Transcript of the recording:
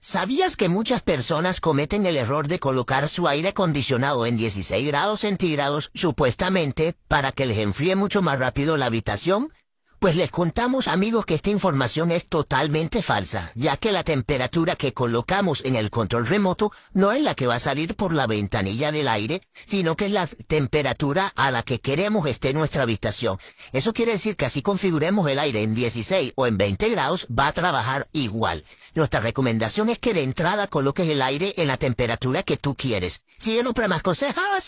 ¿Sabías que muchas personas cometen el error de colocar su aire acondicionado en 16 grados centígrados supuestamente para que les enfríe mucho más rápido la habitación? Pues les contamos amigos que esta información es totalmente falsa, ya que la temperatura que colocamos en el control remoto no es la que va a salir por la ventanilla del aire, sino que es la temperatura a la que queremos esté nuestra habitación. Eso quiere decir que así configuremos el aire en 16 o en 20 grados, va a trabajar igual. Nuestra recomendación es que de entrada coloques el aire en la temperatura que tú quieres. Si no, para más consejos.